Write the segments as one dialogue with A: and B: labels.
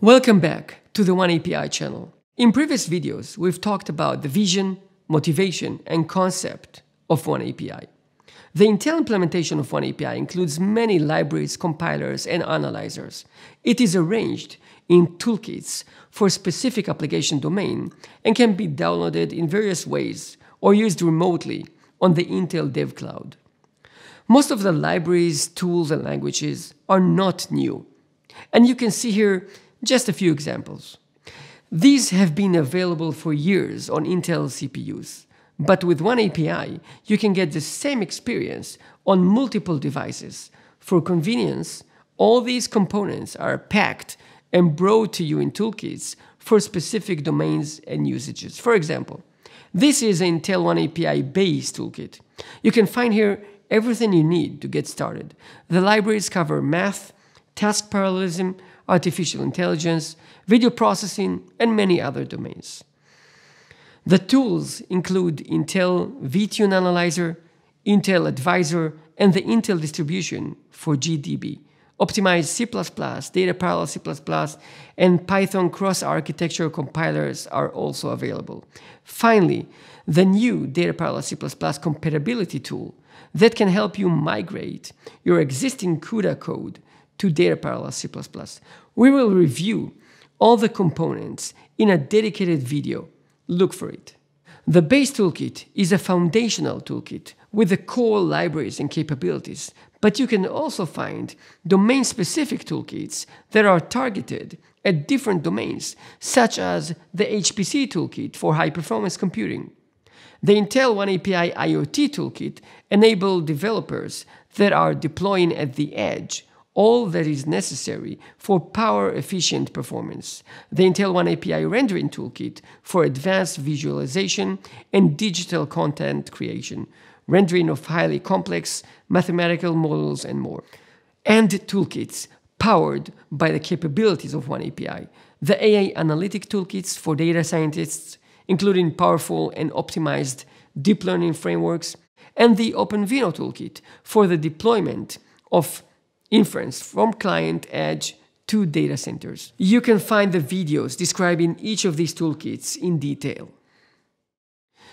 A: Welcome back to the One API channel. In previous videos, we've talked about the vision, motivation, and concept of One API. The Intel implementation of One API includes many libraries, compilers, and analyzers. It is arranged in toolkits for specific application domain and can be downloaded in various ways or used remotely on the Intel Dev Cloud. Most of the libraries, tools, and languages are not new. And you can see here just a few examples. These have been available for years on Intel CPUs, but with one API, you can get the same experience on multiple devices. For convenience, all these components are packed and brought to you in toolkits for specific domains and usages. For example, this is an Intel One API based toolkit. You can find here everything you need to get started. The libraries cover math, task parallelism, artificial intelligence, video processing, and many other domains. The tools include Intel VTune Analyzer, Intel Advisor, and the Intel distribution for GDB, optimized C++, data parallel C++, and Python cross-architecture compilers are also available. Finally, the new data parallel C++ compatibility tool that can help you migrate your existing CUDA code to data parallel C++. We will review all the components in a dedicated video. Look for it. The base toolkit is a foundational toolkit with the core libraries and capabilities, but you can also find domain-specific toolkits that are targeted at different domains, such as the HPC toolkit for high-performance computing. The Intel OneAPI IoT toolkit enables developers that are deploying at the edge all that is necessary for power-efficient performance, the Intel One API rendering toolkit for advanced visualization and digital content creation, rendering of highly complex mathematical models and more, and toolkits powered by the capabilities of One API, the AI analytic toolkits for data scientists, including powerful and optimized deep learning frameworks, and the OpenVINO toolkit for the deployment of inference from client edge to data centers. You can find the videos describing each of these toolkits in detail.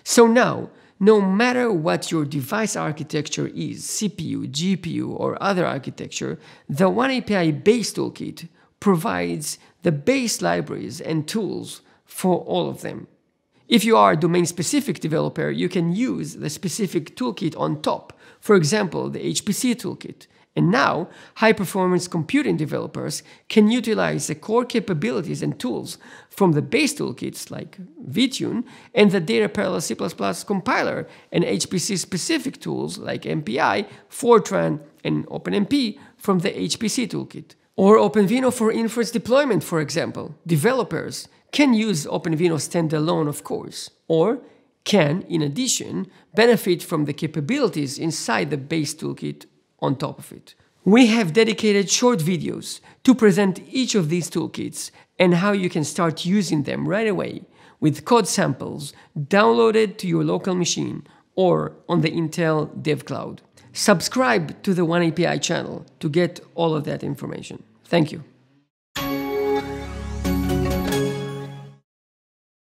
A: So now, no matter what your device architecture is, CPU, GPU, or other architecture, the OneAPI base toolkit provides the base libraries and tools for all of them. If you are a domain-specific developer, you can use the specific toolkit on top, for example, the HPC toolkit, and now, high performance computing developers can utilize the core capabilities and tools from the base toolkits like Vtune and the Data Parallel C compiler and HPC specific tools like MPI, Fortran, and OpenMP from the HPC toolkit. Or OpenVINO for inference deployment, for example. Developers can use OpenVINO standalone, of course, or can, in addition, benefit from the capabilities inside the base toolkit on top of it. We have dedicated short videos to present each of these toolkits and how you can start using them right away with code samples downloaded to your local machine or on the Intel DevCloud. Subscribe to the OneAPI channel to get all of that information. Thank you.